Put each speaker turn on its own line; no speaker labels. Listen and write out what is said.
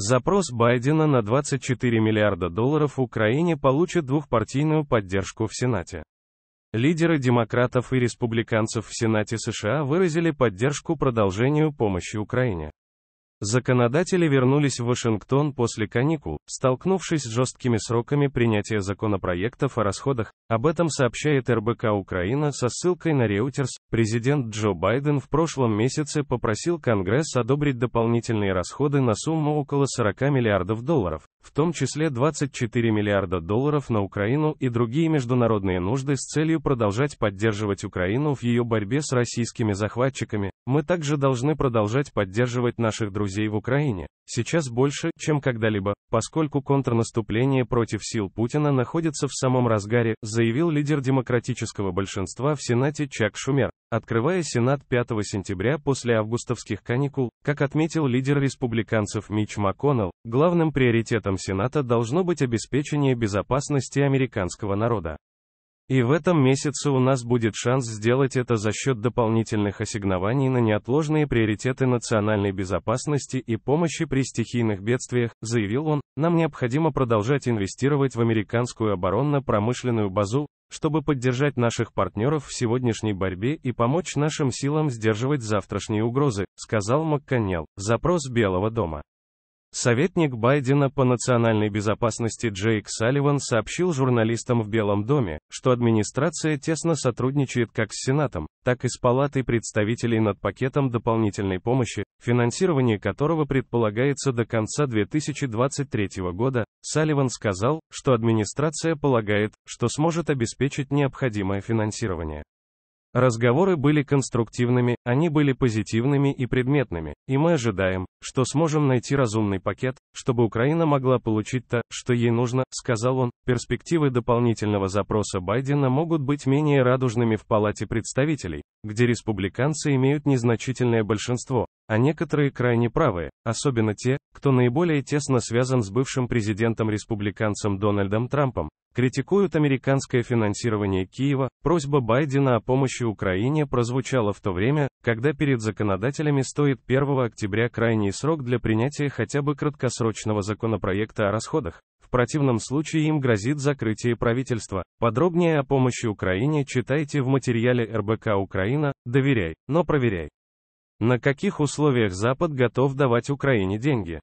Запрос Байдена на 24 миллиарда долларов Украине получит двухпартийную поддержку в Сенате. Лидеры демократов и республиканцев в Сенате США выразили поддержку продолжению помощи Украине. Законодатели вернулись в Вашингтон после каникул, столкнувшись с жесткими сроками принятия законопроектов о расходах. Об этом сообщает РБК Украина со ссылкой на Reuters. Президент Джо Байден в прошлом месяце попросил Конгресс одобрить дополнительные расходы на сумму около 40 миллиардов долларов, в том числе 24 миллиарда долларов на Украину и другие международные нужды с целью продолжать поддерживать Украину в ее борьбе с российскими захватчиками. Мы также должны продолжать поддерживать наших друзей Грузии в Украине, сейчас больше, чем когда-либо, поскольку контрнаступление против сил Путина находится в самом разгаре, заявил лидер демократического большинства в Сенате Чак Шумер, открывая Сенат 5 сентября после августовских каникул, как отметил лидер республиканцев Мич МакКоннелл, главным приоритетом Сената должно быть обеспечение безопасности американского народа. И в этом месяце у нас будет шанс сделать это за счет дополнительных ассигнований на неотложные приоритеты национальной безопасности и помощи при стихийных бедствиях, заявил он, нам необходимо продолжать инвестировать в американскую оборонно-промышленную базу, чтобы поддержать наших партнеров в сегодняшней борьбе и помочь нашим силам сдерживать завтрашние угрозы, сказал МакКоннелл. Запрос Белого дома. Советник Байдена по национальной безопасности Джейк Салливан сообщил журналистам в Белом доме, что администрация тесно сотрудничает как с Сенатом, так и с Палатой представителей над пакетом дополнительной помощи, финансирование которого предполагается до конца 2023 года. Салливан сказал, что администрация полагает, что сможет обеспечить необходимое финансирование. Разговоры были конструктивными, они были позитивными и предметными, и мы ожидаем, что сможем найти разумный пакет, чтобы Украина могла получить то, что ей нужно, сказал он. Перспективы дополнительного запроса Байдена могут быть менее радужными в Палате представителей, где республиканцы имеют незначительное большинство, а некоторые крайне правые, особенно те, кто наиболее тесно связан с бывшим президентом-республиканцем Дональдом Трампом, критикуют американское финансирование Киева, просьба Байдена о помощи Украине прозвучала в то время, когда перед законодателями стоит 1 октября крайний срок для принятия хотя бы краткосрочного законопроекта о расходах. В противном случае им грозит закрытие правительства. Подробнее о помощи Украине читайте в материале РБК «Украина», доверяй, но проверяй. На каких условиях Запад готов давать Украине деньги?